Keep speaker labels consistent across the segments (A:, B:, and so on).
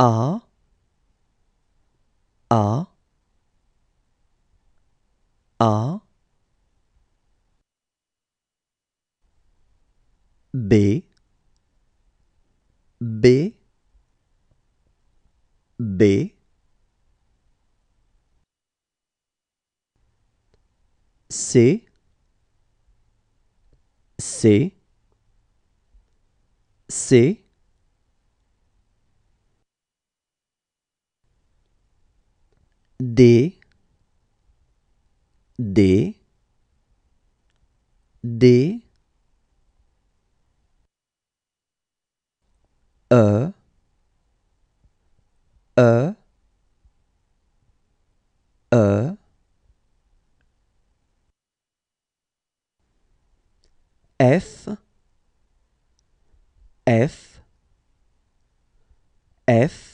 A: A A A B B B C C C D D D E E E F F F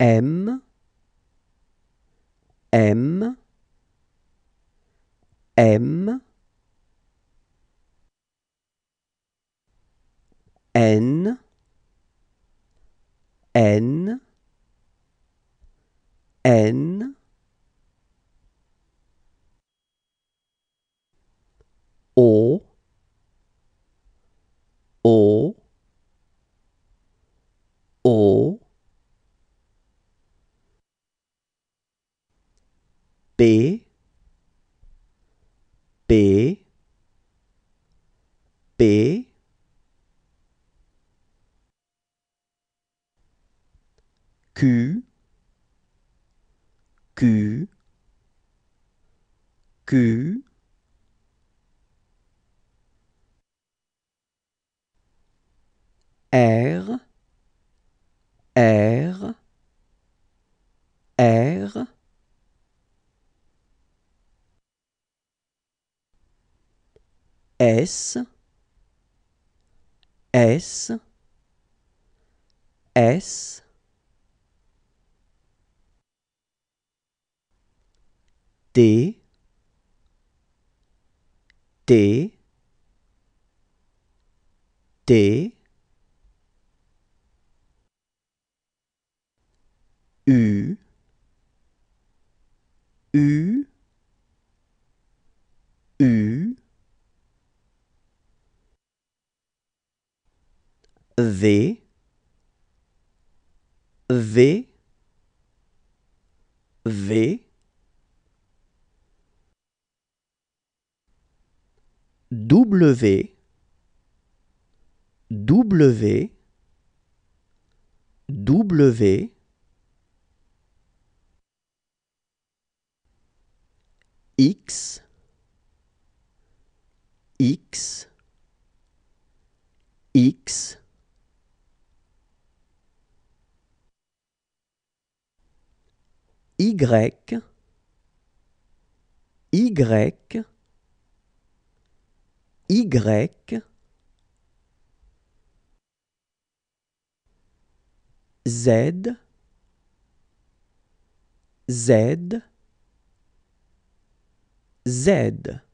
A: M, M, M, N, N, N, P P P Q Q Q R R R S, S, S, D, D, D, V V V W W W X X X Y, Y, Y, Z, Z, Z.